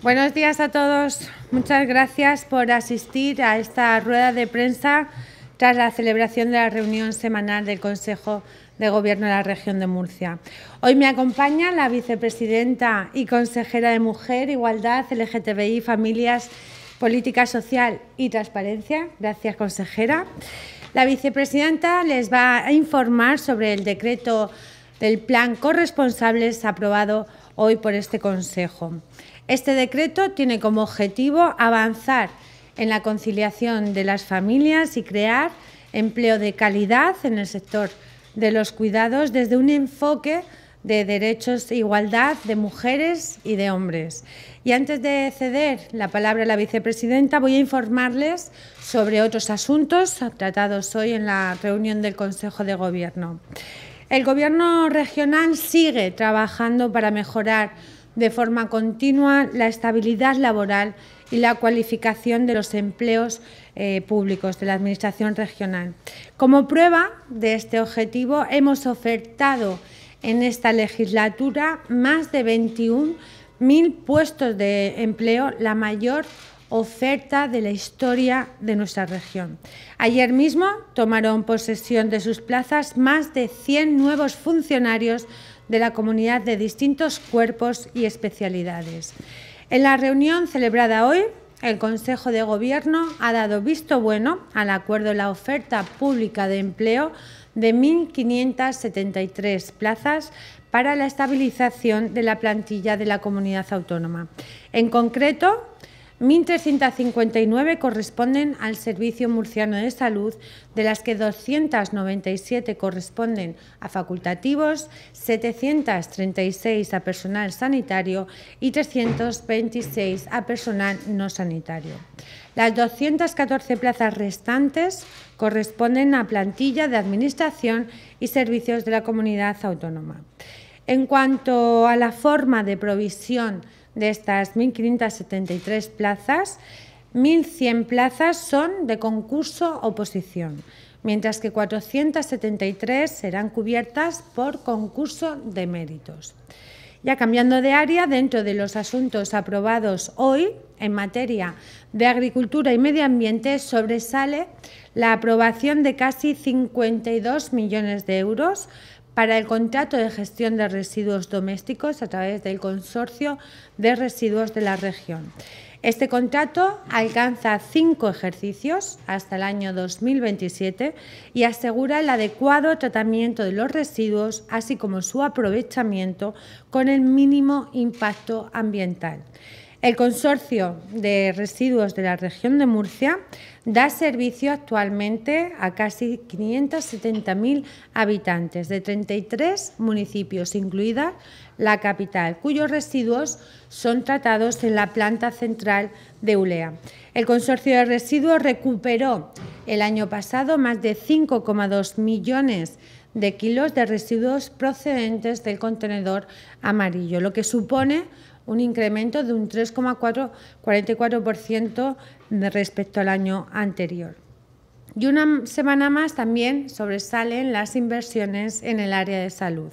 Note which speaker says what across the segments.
Speaker 1: Buenos días a todos. Muchas gracias por asistir a esta rueda de prensa tras la celebración de la reunión semanal del Consejo de Gobierno de la Región de Murcia. Hoy me acompaña la vicepresidenta y consejera de Mujer, Igualdad, LGTBI, Familias, Política Social y Transparencia. Gracias, consejera. La vicepresidenta les va a informar sobre el decreto del plan corresponsables aprobado hoy por este Consejo. Este decreto tiene como objetivo avanzar en la conciliación de las familias y crear empleo de calidad en el sector de los cuidados desde un enfoque de derechos e igualdad de mujeres y de hombres. Y antes de ceder la palabra a la vicepresidenta, voy a informarles sobre otros asuntos tratados hoy en la reunión del Consejo de Gobierno. El Gobierno regional sigue trabajando para mejorar de forma continua la estabilidad laboral y la cualificación de los empleos eh, públicos de la Administración regional. Como prueba de este objetivo, hemos ofertado en esta legislatura más de 21.000 puestos de empleo, la mayor oferta de la historia de nuestra región. Ayer mismo tomaron posesión de sus plazas más de 100 nuevos funcionarios de la comunidad de distintos cuerpos y especialidades. En la reunión celebrada hoy, el Consejo de Gobierno ha dado visto bueno al acuerdo de la oferta pública de empleo de 1.573 plazas para la estabilización de la plantilla de la comunidad autónoma. En concreto, 1.359 corresponden al Servicio Murciano de Salud, de las que 297 corresponden a facultativos, 736 a personal sanitario y 326 a personal no sanitario. Las 214 plazas restantes corresponden a plantilla de Administración y Servicios de la Comunidad Autónoma. En cuanto a la forma de provisión de estas 1.573 plazas, 1.100 plazas son de concurso oposición, mientras que 473 serán cubiertas por concurso de méritos. Ya cambiando de área, dentro de los asuntos aprobados hoy en materia de agricultura y medio ambiente sobresale la aprobación de casi 52 millones de euros para el contrato de gestión de residuos domésticos a través del Consorcio de Residuos de la Región. Este contrato alcanza cinco ejercicios hasta el año 2027 y asegura el adecuado tratamiento de los residuos, así como su aprovechamiento con el mínimo impacto ambiental. El Consorcio de Residuos de la Región de Murcia da servicio actualmente a casi 570.000 habitantes de 33 municipios, incluida la capital, cuyos residuos son tratados en la planta central de ULEA. El Consorcio de Residuos recuperó el año pasado más de 5,2 millones de kilos de residuos procedentes del contenedor amarillo, lo que supone un incremento de un 3,44% respecto al año anterior. Y una semana más también sobresalen las inversiones en el área de salud.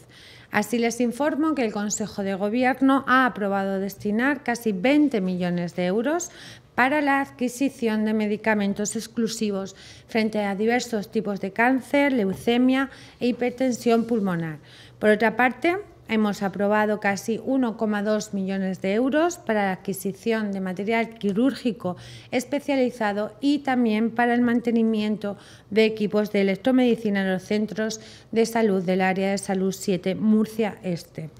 Speaker 1: Así les informo que el Consejo de Gobierno ha aprobado destinar casi 20 millones de euros para la adquisición de medicamentos exclusivos frente a diversos tipos de cáncer, leucemia e hipertensión pulmonar. Por otra parte, Hemos aprobado casi 1,2 millones de euros para la adquisición de material quirúrgico especializado y también para el mantenimiento de equipos de electromedicina en los centros de salud del área de salud 7 Murcia Este.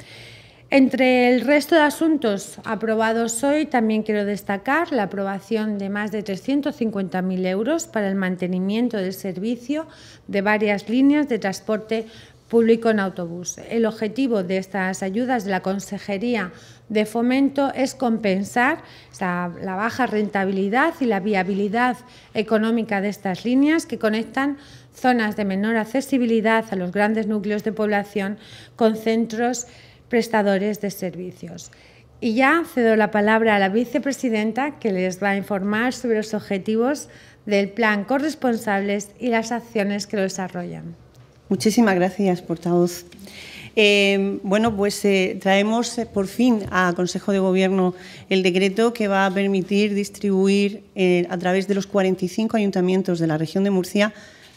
Speaker 1: Entre el resto de asuntos aprobados hoy, también quiero destacar la aprobación de más de 350.000 euros para el mantenimiento del servicio de varias líneas de transporte público en autobús. El objetivo de estas ayudas de la Consejería de Fomento es compensar la baja rentabilidad y la viabilidad económica de estas líneas que conectan zonas de menor accesibilidad a los grandes núcleos de población con centros prestadores de servicios. Y ya cedo la palabra a la vicepresidenta que les va a informar sobre los objetivos del plan corresponsables y las acciones que lo desarrollan.
Speaker 2: Muchísimas gracias, portavoz. Eh, bueno, pues eh, traemos eh, por fin a Consejo de Gobierno el decreto que va a permitir distribuir a través de los 45 ayuntamientos de la región de Murcia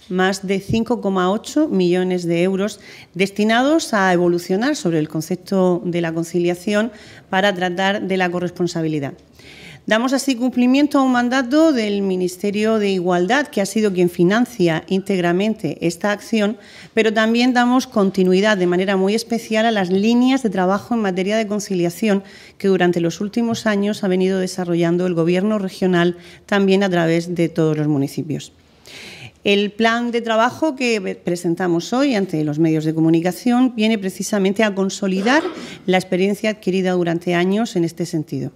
Speaker 2: más de 5,8 millones de euros destinados a evolucionar sobre el concepto de la conciliación para tratar de la corresponsabilidad. Damos así cumplimiento a un mandato del Ministerio de Igualdad, que ha sido quien financia íntegramente esta acción, pero también damos continuidad de manera muy especial a las líneas de trabajo en materia de conciliación que durante los últimos años ha venido desarrollando el Gobierno regional también a través de todos los municipios. El plan de trabajo que presentamos hoy ante los medios de comunicación viene precisamente a consolidar la experiencia adquirida durante años en este sentido.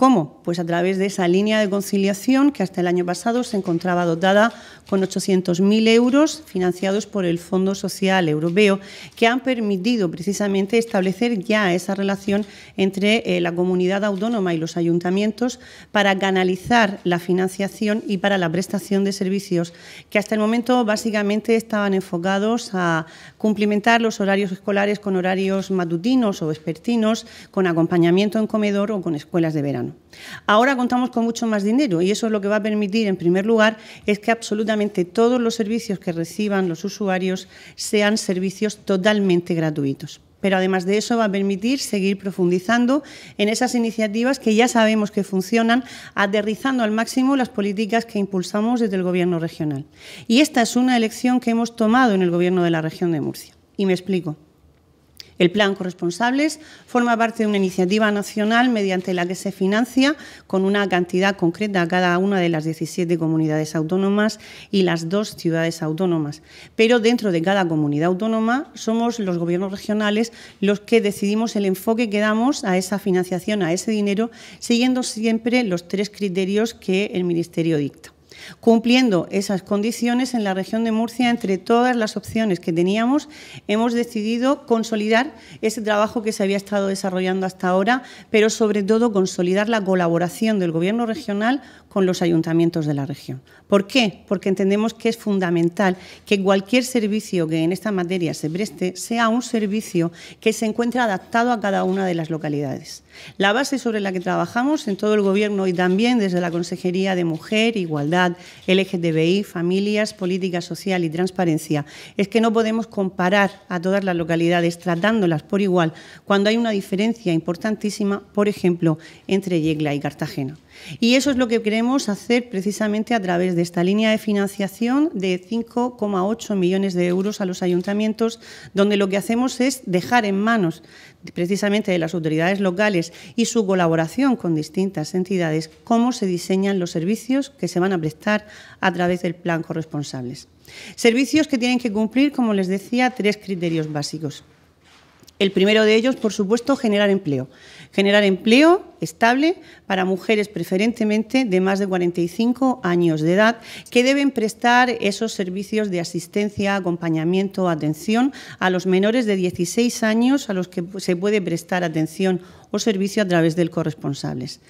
Speaker 2: ¿Cómo? Pues a través de esa línea de conciliación que hasta el año pasado se encontraba dotada con 800.000 euros financiados por el Fondo Social Europeo, que han permitido precisamente establecer ya esa relación entre eh, la comunidad autónoma y los ayuntamientos para canalizar la financiación y para la prestación de servicios que hasta el momento básicamente estaban enfocados a cumplimentar los horarios escolares con horarios matutinos o vespertinos, con acompañamiento en comedor o con escuelas de verano. Ahora contamos con mucho más dinero y eso es lo que va a permitir, en primer lugar, es que absolutamente todos los servicios que reciban los usuarios sean servicios totalmente gratuitos pero además de eso va a permitir seguir profundizando en esas iniciativas que ya sabemos que funcionan, aterrizando al máximo las políticas que impulsamos desde el Gobierno regional. Y esta es una elección que hemos tomado en el Gobierno de la región de Murcia. Y me explico. El plan Corresponsables forma parte de una iniciativa nacional mediante la que se financia con una cantidad concreta a cada una de las 17 comunidades autónomas y las dos ciudades autónomas. Pero dentro de cada comunidad autónoma somos los gobiernos regionales los que decidimos el enfoque que damos a esa financiación, a ese dinero, siguiendo siempre los tres criterios que el Ministerio dicta. Cumpliendo esas condiciones, en la región de Murcia, entre todas las opciones que teníamos, hemos decidido consolidar ese trabajo que se había estado desarrollando hasta ahora, pero sobre todo consolidar la colaboración del Gobierno regional con los ayuntamientos de la región. ¿Por qué? Porque entendemos que es fundamental que cualquier servicio que en esta materia se preste sea un servicio que se encuentre adaptado a cada una de las localidades. La base sobre la que trabajamos en todo el Gobierno y también desde la Consejería de Mujer, Igualdad, LGTBI, Familias, Política Social y Transparencia es que no podemos comparar a todas las localidades tratándolas por igual cuando hay una diferencia importantísima, por ejemplo, entre Yegla y Cartagena. Y eso es lo que queremos hacer precisamente a través de esta línea de financiación de 5,8 millones de euros a los ayuntamientos, donde lo que hacemos es dejar en manos precisamente de las autoridades locales y su colaboración con distintas entidades cómo se diseñan los servicios que se van a prestar a través del plan corresponsables. Servicios que tienen que cumplir, como les decía, tres criterios básicos. El primero de ellos, por supuesto, generar empleo. Generar empleo estable para mujeres preferentemente de más de 45 años de edad que deben prestar esos servicios de asistencia, acompañamiento, atención a los menores de 16 años a los que se puede prestar atención o servicio a través del corresponsables.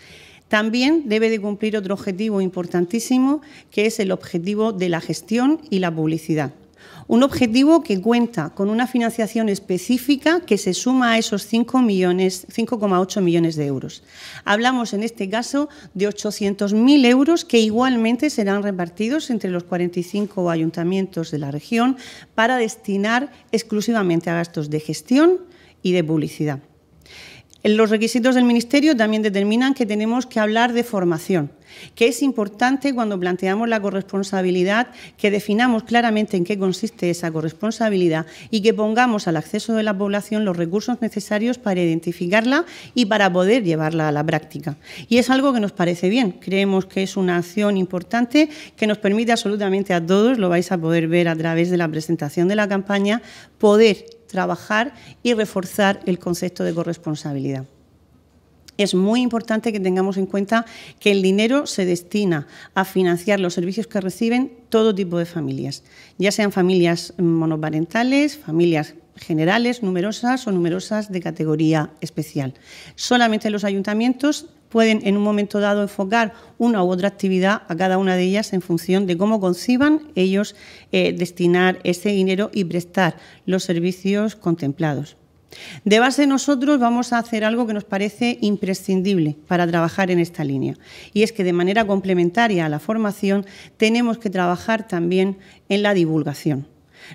Speaker 2: También debe de cumplir otro objetivo importantísimo, que es el objetivo de la gestión y la publicidad. Un objetivo que cuenta con una financiación específica que se suma a esos 5,8 millones, millones de euros. Hablamos en este caso de 800.000 euros que igualmente serán repartidos entre los 45 ayuntamientos de la región para destinar exclusivamente a gastos de gestión y de publicidad. Los requisitos del Ministerio también determinan que tenemos que hablar de formación, que es importante cuando planteamos la corresponsabilidad que definamos claramente en qué consiste esa corresponsabilidad y que pongamos al acceso de la población los recursos necesarios para identificarla y para poder llevarla a la práctica. Y es algo que nos parece bien, creemos que es una acción importante que nos permite absolutamente a todos, lo vais a poder ver a través de la presentación de la campaña, poder trabajar y reforzar el concepto de corresponsabilidad es muy importante que tengamos en cuenta que el dinero se destina a financiar los servicios que reciben todo tipo de familias, ya sean familias mm, monoparentales, familias generales, numerosas o numerosas de categoría especial. Solamente los ayuntamientos pueden en un momento dado enfocar una u otra actividad a cada una de ellas en función de cómo conciban ellos eh, destinar ese dinero y prestar los servicios contemplados. De base nosotros vamos a hacer algo que nos parece imprescindible para trabajar en esta línea y es que de manera complementaria a la formación tenemos que trabajar también en la divulgación.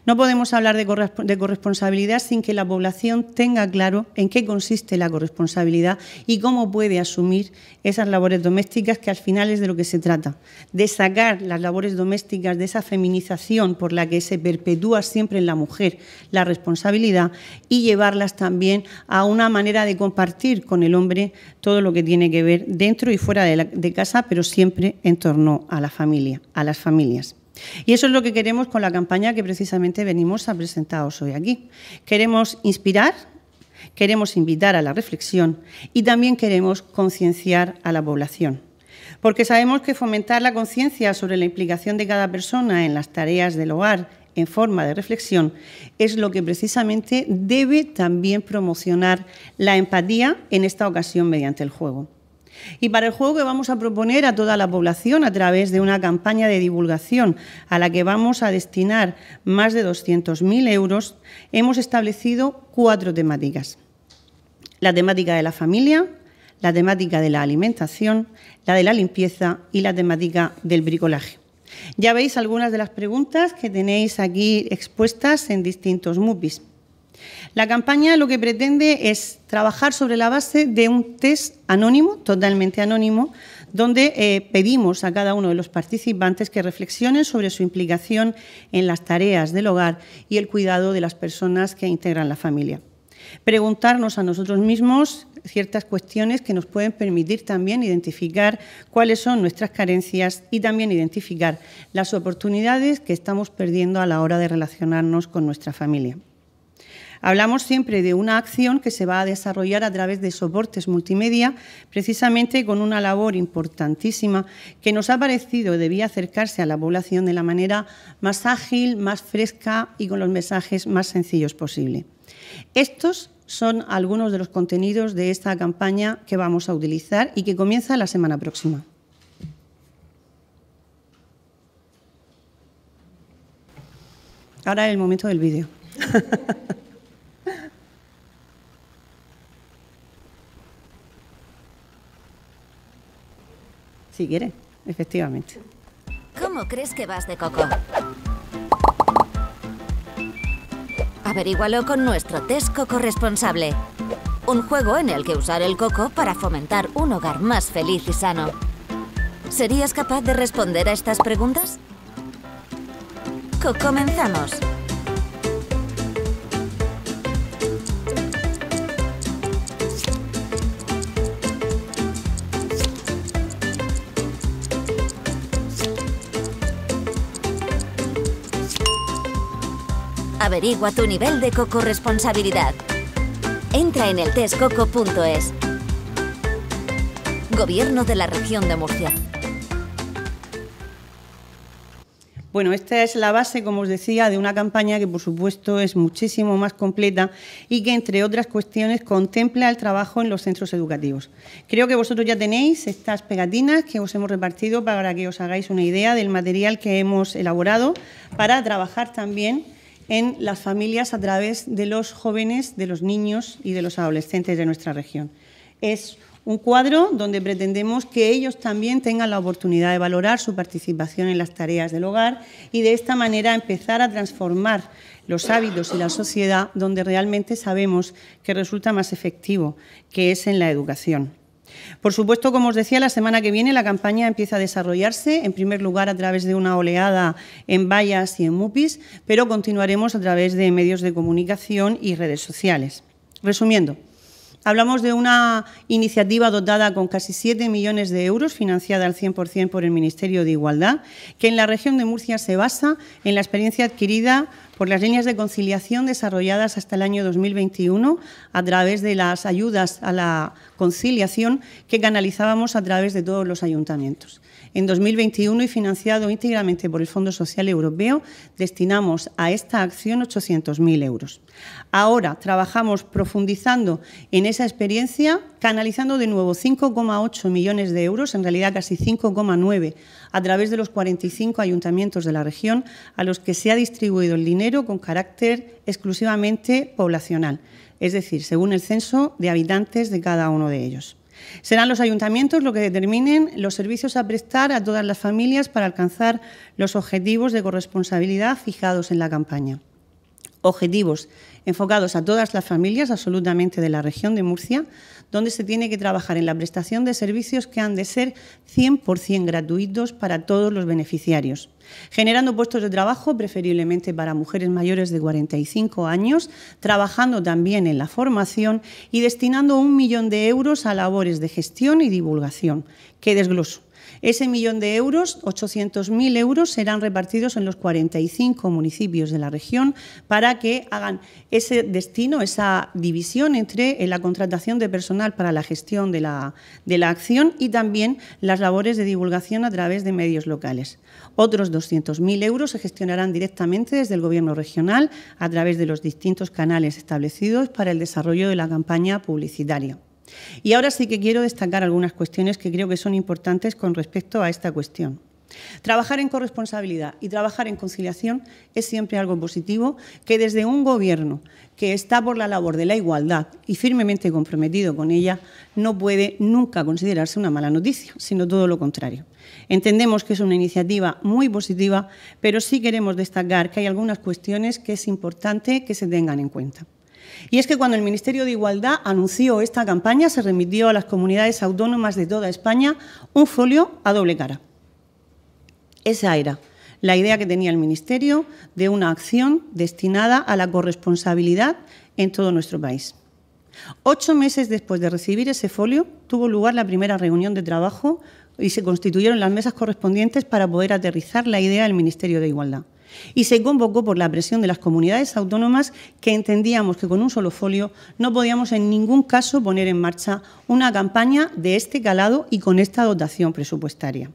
Speaker 2: No podemos hablar de, corresponsabilidad sin que la población tenga claro en qué consiste la corresponsabilidad y cómo puede asumir esas labores domésticas, que al final es de lo que se trata, de sacar las labores domésticas de esa feminización por la que se perpetúa siempre en la mujer la responsabilidad y llevarlas también a una manera de compartir con el hombre todo lo que tiene que ver dentro y fuera de, de casa, pero siempre en torno a la familia, a las familias. Y eso es lo que queremos con la campaña que precisamente venimos a presentaros hoy aquí. Queremos inspirar, queremos invitar a la reflexión y también queremos concienciar a la población. Porque sabemos que fomentar la conciencia sobre la implicación de cada persona en las tareas del hogar en forma de reflexión es lo que precisamente debe también promocionar la empatía, en esta ocasión mediante el juego. Y para el juego que vamos a proponer a toda la población a través de una campaña de divulgación a la que vamos a destinar más de 200.000 euros, hemos establecido cuatro temáticas. La temática de la familia, la temática de la alimentación, la de la limpieza y la temática del bricolaje. Ya veis algunas de las preguntas que tenéis aquí expuestas en distintos MUPIs. La campaña lo que pretende es trabajar sobre la base de un test anónimo, totalmente anónimo, donde eh, pedimos a cada uno de los participantes que reflexionen sobre su implicación en las tareas del hogar y el cuidado de las personas que integran la familia. Preguntarnos a nosotros mismos ciertas cuestiones que nos pueden permitir también identificar cuáles son nuestras carencias y también identificar las oportunidades que estamos perdiendo a la hora de relacionarnos con nuestra familia. Hablamos siempre de una acción que se va a desarrollar a través de soportes multimedia, precisamente con una labor importantísima que nos ha parecido debía acercarse a la población de la manera más ágil, más fresca y con los mensajes más sencillos posible. Estos son algunos de los contenidos de esta campaña que vamos a utilizar y que comienza la semana próxima. Ahora es el momento del vídeo. Si quiere, efectivamente.
Speaker 1: ¿Cómo crees que vas de coco? Averígualo con nuestro test coco responsable. Un juego en el que usar el coco para fomentar un hogar más feliz y sano. ¿Serías capaz de responder a estas preguntas? comenzamos. Averigua tu nivel de cocorresponsabilidad. Entra en el testcoco.es. Gobierno de la Región de Murcia.
Speaker 2: Bueno, esta es la base, como os decía, de una campaña que, por supuesto, es muchísimo más completa y que, entre otras cuestiones, contempla el trabajo en los centros educativos. Creo que vosotros ya tenéis estas pegatinas que os hemos repartido para que os hagáis una idea del material que hemos elaborado para trabajar también en las familias a través de los jóvenes, de los niños y de los adolescentes de nuestra región. Es un cuadro donde pretendemos que ellos también tengan la oportunidad de valorar su participación en las tareas del hogar y de esta manera empezar a transformar los hábitos y la sociedad donde realmente sabemos que resulta más efectivo, que es en la educación. Por supuesto, como os decía, la semana que viene la campaña empieza a desarrollarse, en primer lugar a través de una oleada en vallas y en MUPIs, pero continuaremos a través de medios de comunicación y redes sociales. Resumiendo, Hablamos de una iniciativa dotada con casi 7 millones de euros, financiada al 100% por el Ministerio de Igualdad, que en la región de Murcia se basa en la experiencia adquirida por las líneas de conciliación desarrolladas hasta el año 2021 a través de las ayudas a la conciliación que canalizábamos a través de todos los ayuntamientos. En 2021 y financiado íntegramente por el Fondo Social Europeo, destinamos a esta acción 800.000 euros. Ahora trabajamos profundizando en esa experiencia, canalizando de nuevo 5,8 millones de euros, en realidad casi 5,9, a través de los 45 ayuntamientos de la región a los que se ha distribuido el dinero con carácter exclusivamente poblacional, es decir, según el censo de habitantes de cada uno de ellos. Serán los ayuntamientos los que determinen los servicios a prestar a todas las familias para alcanzar los objetivos de corresponsabilidad fijados en la campaña. Objetivos enfocados a todas las familias absolutamente de la región de Murcia, donde se tiene que trabajar en la prestación de servicios que han de ser 100% gratuitos para todos los beneficiarios, generando puestos de trabajo preferiblemente para mujeres mayores de 45 años, trabajando también en la formación y destinando un millón de euros a labores de gestión y divulgación, Qué desgloso. Ese millón de euros, 800.000 euros, serán repartidos en los 45 municipios de la región para que hagan ese destino, esa división entre eh, la contratación de personal para la gestión de la, acción y también las labores de divulgación a través de medios locales. Otros 200.000 euros se gestionarán directamente desde el Gobierno regional a través de los distintos canales establecidos para el desarrollo de la campaña publicitaria. Y ahora sí que quiero destacar algunas cuestiones que creo que son importantes con respecto a esta cuestión. Trabajar en corresponsabilidad y trabajar en conciliación es siempre algo positivo que desde un gobierno que está por la labor de la igualdad y firmemente comprometido con ella no puede nunca considerarse una mala noticia, sino todo lo contrario. Entendemos que es una iniciativa muy positiva, pero sí queremos destacar que hay algunas cuestiones que es importante que se tengan en cuenta. Y es que cuando el Ministerio de Igualdad anunció esta campaña, se remitió a las comunidades autónomas de toda España un folio a doble cara. Esa era la idea que tenía el Ministerio de una acción destinada a la corresponsabilidad en todo nuestro país. Ocho meses después de recibir ese folio, tuvo lugar la primera reunión de trabajo y se constituyeron las mesas correspondientes para poder aterrizar la idea del Ministerio de Igualdad y se convocó por la presión de las comunidades autónomas que entendíamos que con un solo folio no podíamos en ningún caso poner en marcha una campaña de este calado y con esta dotación presupuestaria.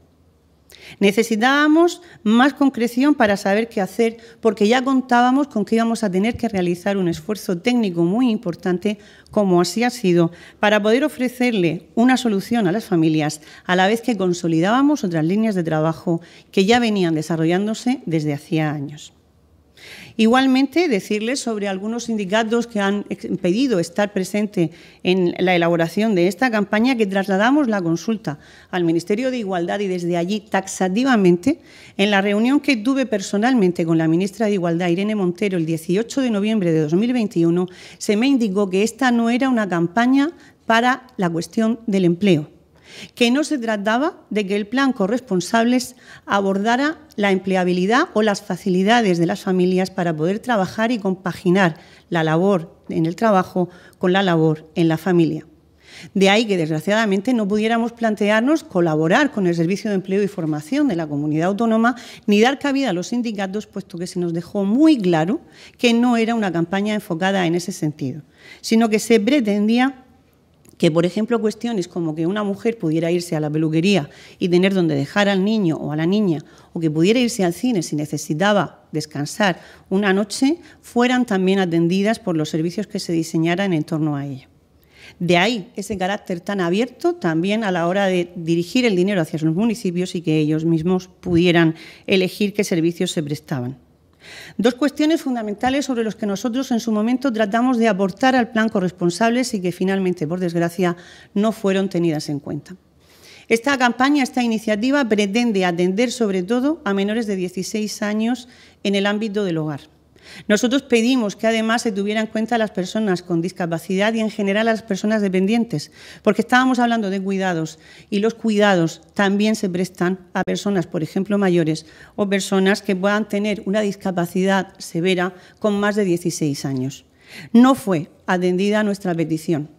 Speaker 2: Necesitábamos más concreción para saber qué hacer, porque ya contábamos con que íbamos a tener que realizar un esfuerzo técnico muy importante, como así ha sido, para poder ofrecerle una solución a las familias, a la vez que consolidábamos otras líneas de trabajo que ya venían desarrollándose desde hacía años. Igualmente, decirles sobre algunos sindicatos que han pedido estar presente en la elaboración de esta campaña, que trasladamos la consulta al Ministerio de Igualdad y desde allí taxativamente, en la reunión que tuve personalmente con la ministra de Igualdad, Irene Montero, el 18 de noviembre de 2021, se me indicó que esta no era una campaña para la cuestión del empleo que no se trataba de que el plan corresponsables abordara la empleabilidad o las facilidades de las familias para poder trabajar y compaginar la labor en el trabajo con la labor en la familia. De ahí que, desgraciadamente, no pudiéramos plantearnos colaborar con el Servicio de Empleo y Formación de la comunidad autónoma ni dar cabida a los sindicatos, puesto que se nos dejó muy claro que no era una campaña enfocada en ese sentido, sino que se pretendía que, por ejemplo, cuestiones como que una mujer pudiera irse a la peluquería y tener donde dejar al niño o a la niña, o que pudiera irse al cine si necesitaba descansar una noche, fueran también atendidas por los servicios que se diseñaran en torno a ella. De ahí ese carácter tan abierto también a la hora de dirigir el dinero hacia los municipios y que ellos mismos pudieran elegir qué servicios se prestaban. Dos cuestiones fundamentales sobre las que nosotros en su momento tratamos de aportar al plan corresponsables y que finalmente, por desgracia, no fueron tenidas en cuenta. Esta campaña, esta iniciativa pretende atender sobre todo a menores de 16 años en el ámbito del hogar. Nosotros pedimos que además se tuvieran en cuenta a las personas con discapacidad y en general a las personas dependientes, porque estábamos hablando de cuidados y los cuidados también se prestan a personas, por ejemplo, mayores o personas que puedan tener una discapacidad severa con más de 16 años. No fue atendida nuestra petición.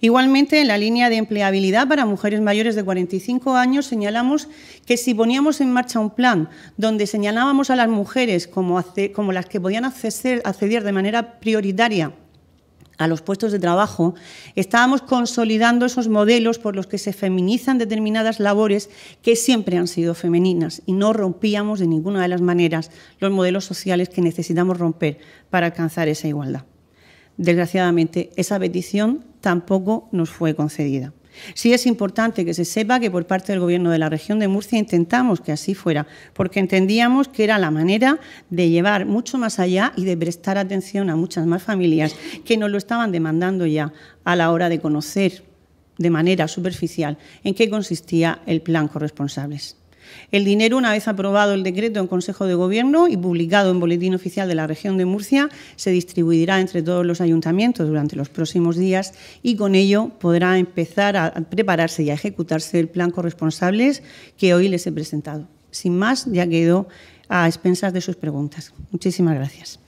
Speaker 2: Igualmente, en la línea de empleabilidad para mujeres mayores de 45 años, señalamos que si poníamos en marcha un plan donde señalábamos a las mujeres como, las que podían acceder de manera prioritaria a los puestos de trabajo, estábamos consolidando esos modelos por los que se feminizan determinadas labores que siempre han sido femeninas y no rompíamos de ninguna de las maneras los modelos sociales que necesitamos romper para alcanzar esa igualdad. Desgraciadamente, esa petición tampoco nos fue concedida. Sí es importante que se sepa que por parte del Gobierno de la región de Murcia intentamos que así fuera, porque entendíamos que era la manera de llevar mucho más allá y de prestar atención a muchas más familias que nos lo estaban demandando ya a la hora de conocer de manera superficial en qué consistía el plan corresponsables. El dinero, una vez aprobado el decreto en Consejo de Gobierno y publicado en Boletín Oficial de la Región de Murcia, se distribuirá entre todos los ayuntamientos durante los próximos días y con ello podrá empezar a prepararse y a ejecutarse el plan corresponsables que hoy les he presentado. Sin más, ya quedo a expensas de sus preguntas. Muchísimas gracias.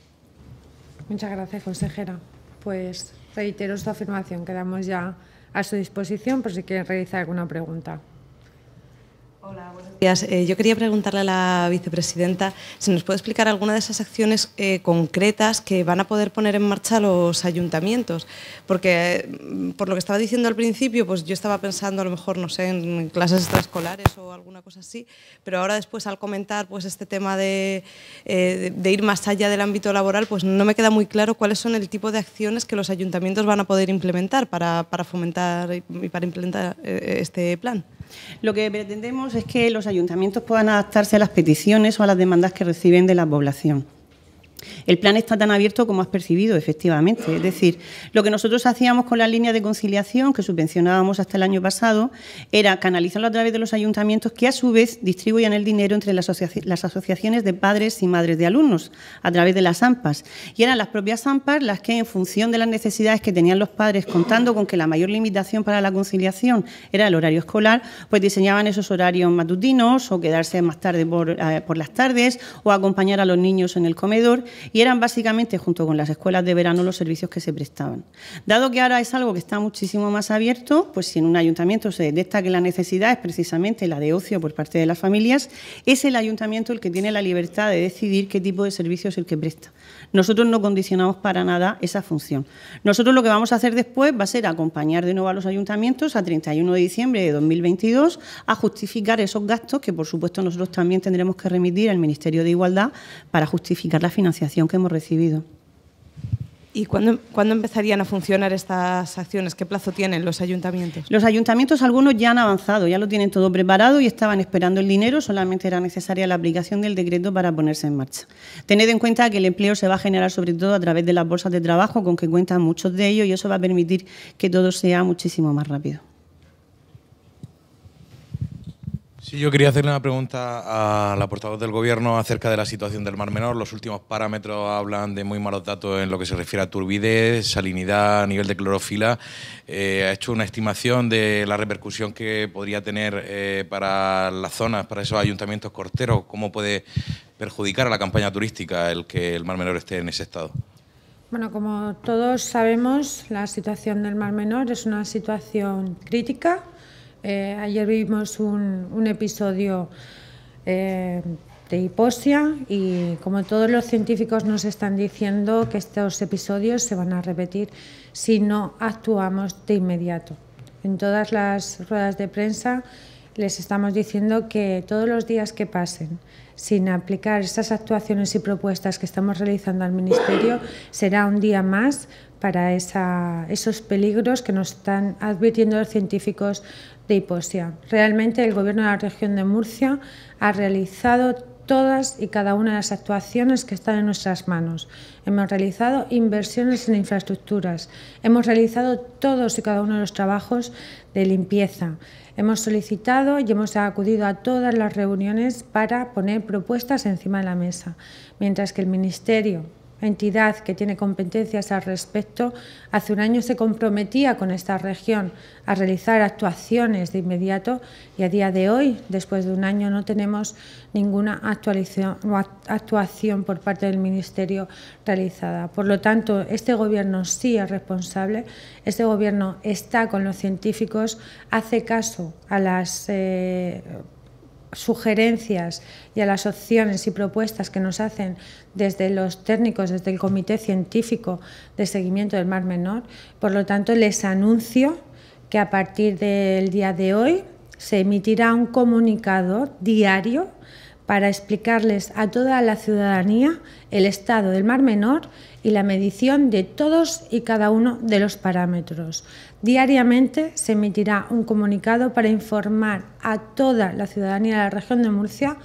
Speaker 1: Muchas gracias, consejera. Pues reitero su afirmación, quedamos ya a su disposición por si quieren realizar alguna pregunta.
Speaker 2: Hola, buenos días. Eh, yo quería preguntarle a la vicepresidenta si nos puede explicar alguna de esas acciones eh, concretas que van a poder poner en marcha los ayuntamientos. Porque, mm, por lo que estaba diciendo al principio, pues yo estaba pensando a lo mejor, no sé, en clases extraescolares o alguna cosa así, pero ahora después al comentar pues este tema de, eh, ir más allá del ámbito laboral, pues no me queda muy claro cuáles son el tipo de acciones que los ayuntamientos van a poder implementar para, para fomentar y para implementar este plan. Lo que pretendemos es que los ayuntamientos puedan adaptarse a las peticiones o a las demandas que reciben de la población. El plan está tan abierto como has percibido, efectivamente. Es decir, lo que nosotros hacíamos con las líneas de conciliación, que subvencionábamos hasta el año pasado, era canalizarlo a través de los ayuntamientos que a su vez distribuían el dinero entre las, asociaciones de padres y madres de alumnos, a través de las AMPAs. Y eran las propias AMPAs las que, en función de las necesidades que tenían los padres, contando con que la mayor limitación para la conciliación era el horario escolar, pues diseñaban esos horarios matutinos o quedarse más tarde por eh, las tardes o acompañar a los niños en el comedor y eran básicamente, junto con las escuelas de verano, los servicios que se prestaban. Dado que ahora es algo que está muchísimo más abierto, pues si en un ayuntamiento se detecta que la necesidad es precisamente la de ocio por parte de las familias, es el ayuntamiento el que tiene la libertad de decidir qué tipo de servicios es el que presta. Nosotros no condicionamos para nada esa función. Nosotros lo que vamos a hacer después va a ser acompañar de nuevo a los ayuntamientos a 31 de diciembre de 2022 a justificar esos gastos que, por supuesto, nosotros también tendremos que remitir al Ministerio de Igualdad para justificar la financiación que hemos recibido. ¿Y cuándo, empezarían a funcionar estas acciones? ¿Qué plazo tienen los ayuntamientos? Los ayuntamientos, algunos ya han avanzado, ya lo tienen todo preparado y estaban esperando el dinero, solamente era necesaria la aplicación del decreto para ponerse en marcha. Tened en cuenta que el empleo se va a generar sobre todo a través de las bolsas de trabajo con que cuentan muchos de ellos y eso va a permitir que todo sea muchísimo más rápido. Sí, yo quería hacerle una pregunta a la portavoz del Gobierno acerca de la situación del Mar Menor. Los últimos parámetros hablan de muy malos datos en lo que se refiere a turbidez, salinidad, nivel de clorofila. Eh, ha hecho una estimación de la repercusión que podría tener eh, para las zonas, para esos ayuntamientos corteros. ¿Cómo puede perjudicar a la campaña
Speaker 1: turística el que el Mar Menor esté en ese estado? Bueno, como todos sabemos, la situación del Mar Menor es una situación crítica eh, ayer vimos un, episodio eh, de hipoxia y como todos los científicos nos están diciendo que estos episodios se van a repetir si no actuamos de inmediato. En todas las ruedas de prensa les estamos diciendo que todos los días que pasen sin aplicar esas actuaciones y propuestas que estamos realizando al Ministerio será un día más para esos peligros que nos están advirtiendo los científicos de hipoxia. Realmente el Gobierno de la región de Murcia ha realizado todas y cada una de las actuaciones que están en nuestras manos. Hemos realizado inversiones en infraestructuras, hemos realizado todos y cada uno de los trabajos de limpieza. Hemos solicitado y hemos acudido a todas las reuniones para poner propuestas encima de la mesa, mientras que el Ministerio entidad que tiene competencias al respecto, hace un año se comprometía con esta región a realizar actuaciones de inmediato y a día de hoy, después de un año, no tenemos ninguna actuación por parte del Ministerio realizada. Por lo tanto, este Gobierno sí es responsable, este Gobierno está con los científicos, hace caso a las... Eh, sugerencias y a las opciones y propuestas que nos hacen desde los técnicos, desde el Comité Científico de Seguimiento del Mar Menor. Por lo tanto, les anuncio que a partir del día de hoy se emitirá un comunicado diario para explicarles a toda la ciudadanía el estado del Mar Menor y la medición de todos y cada uno de los parámetros. Diariamente se emitirá un comunicado para informar a toda la ciudadanía de la región de Murcia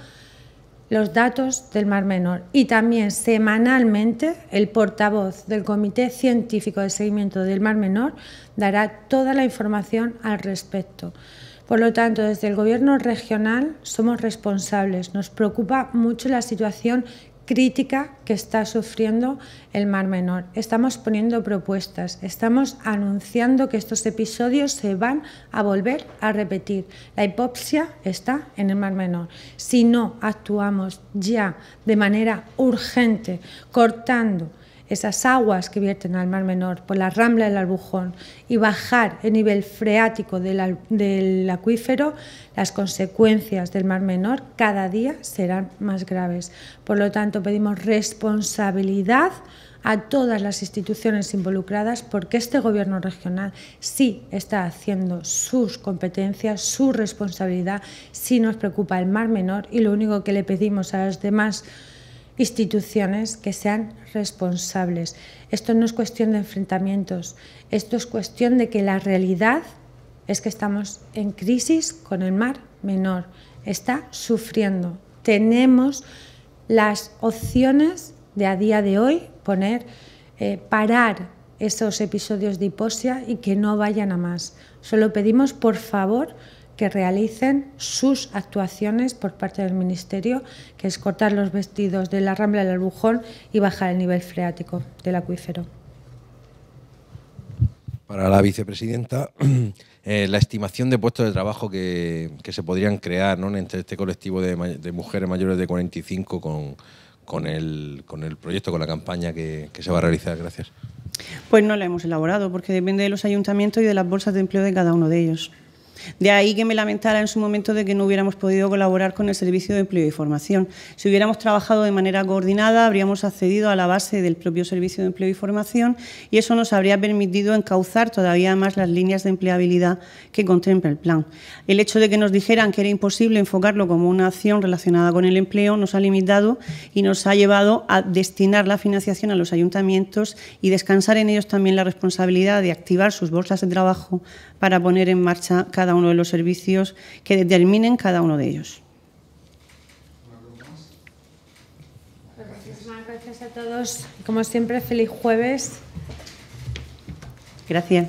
Speaker 1: los datos del Mar Menor y también semanalmente el portavoz del Comité Científico de Seguimiento del Mar Menor dará toda la información al respecto. Por lo tanto, desde el Gobierno regional somos responsables. Nos preocupa mucho la situación crítica que está sufriendo el Mar Menor. Estamos poniendo propuestas, estamos anunciando que estos episodios se van a volver a repetir. La hipopsia está en el Mar Menor. Si no actuamos ya de manera urgente, cortando esas aguas que vierten al Mar Menor por la rambla del Albujón y bajar el nivel freático del, acuífero, las consecuencias del Mar Menor cada día serán más graves. Por lo tanto, pedimos responsabilidad a todas las instituciones involucradas porque este gobierno regional sí está haciendo sus competencias, su responsabilidad, sí nos preocupa el mar menor y lo único que le pedimos a los demás instituciones que sean responsables. Esto no es cuestión de enfrentamientos, esto es cuestión de que la realidad es que estamos en crisis con el mar menor, está sufriendo. Tenemos las opciones de a día de hoy poner, eh, parar esos episodios de hipoxia y que no vayan a más. Solo pedimos, por favor, que realicen sus actuaciones por parte del Ministerio, que es cortar los vestidos de la Rambla del Albujón y bajar el nivel freático del acuífero. Para la vicepresidenta, eh, la estimación de puestos de trabajo que, se podrían crear entre este colectivo de, mujeres mayores de 45 con, con, el, con el proyecto, con la campaña que se va a realizar. Gracias.
Speaker 2: Pues no la hemos elaborado, porque depende de los ayuntamientos y de las bolsas de empleo de cada uno de ellos. De ahí que me lamentara en su momento de que no hubiéramos podido colaborar con el Servicio de Empleo y Formación. Si hubiéramos trabajado de manera coordinada, habríamos accedido a la base del propio Servicio de Empleo y Formación y eso nos habría permitido encauzar todavía más las líneas de empleabilidad que contempla el plan. El hecho de que nos dijeran que era imposible enfocarlo como una acción relacionada con el empleo nos ha limitado y nos ha llevado a destinar la financiación a los ayuntamientos y descansar en ellos también la responsabilidad de activar sus bolsas de trabajo para poner en marcha cada cada uno de los servicios que determinen
Speaker 1: cada uno de ellos. gracias a todos. Como siempre, feliz jueves. Gracias.